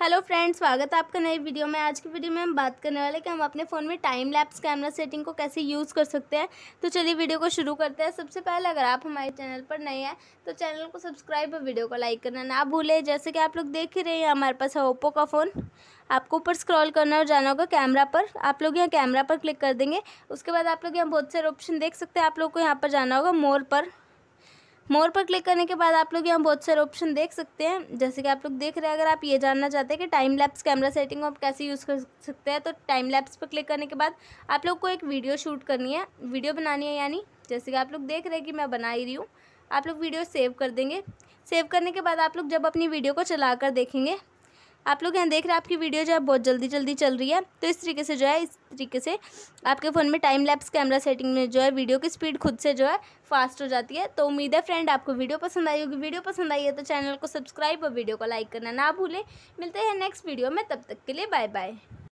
hello friends स्वागत है आपका नई वीडियो में आज की वीडियो में हम बात करने वाले कि हम अपने फ़ोन में टाइम लैप्स कैमरा सेटिंग को कैसे यूज़ कर सकते हैं तो चलिए वीडियो को शुरू करते हैं सबसे पहले अगर आप हमारे चैनल पर नए हैं तो चैनल को सब्सक्राइब और वीडियो को लाइक करना ना भूलें जैसे कि आप लोग देख ही रहे हैं हमारे पास है ओप्पो का फ़ोन आपको ऊपर स्क्रॉल करना और जाना होगा कैमरा पर आप लोग यहाँ कैमरा पर क्लिक कर देंगे उसके बाद आप लोग यहाँ बहुत सारे ऑप्शन देख सकते हैं आप लोग को यहाँ पर जाना होगा मोर पर मोर पर क्लिक करने के बाद आप लोग यहाँ बहुत सारे ऑप्शन देख सकते हैं जैसे कि आप लोग देख रहे हैं अगर आप ये जानना चाहते हैं कि टाइम लैप्स कैमरा सेटिंग आप कैसे यूज़ कर सकते हैं तो टाइम लैप्स पर क्लिक करने के बाद आप लोग को एक वीडियो शूट करनी है वीडियो बनानी है यानी जैसे कि आप लोग देख रहे हैं कि मैं बना ही रही हूँ आप लोग वीडियो सेव कर देंगे सेव करने के बाद आप लोग जब अपनी वीडियो को चला कर देखेंगे आप लोग यहाँ देख रहे हैं आपकी वीडियो जो है बहुत जल्दी जल्दी चल रही है तो इस तरीके से जो है इस तरीके से आपके फ़ोन में टाइम लैप्स कैमरा सेटिंग में जो है वीडियो की स्पीड खुद से जो है फास्ट हो जाती है तो उम्मीद है फ्रेंड आपको वीडियो पसंद आई होगी वीडियो पसंद आई है तो चैनल को सब्सक्राइब और वीडियो को लाइक करना ना भूलें मिलते हैं नेक्स्ट वीडियो में तब तक के लिए बाय बाय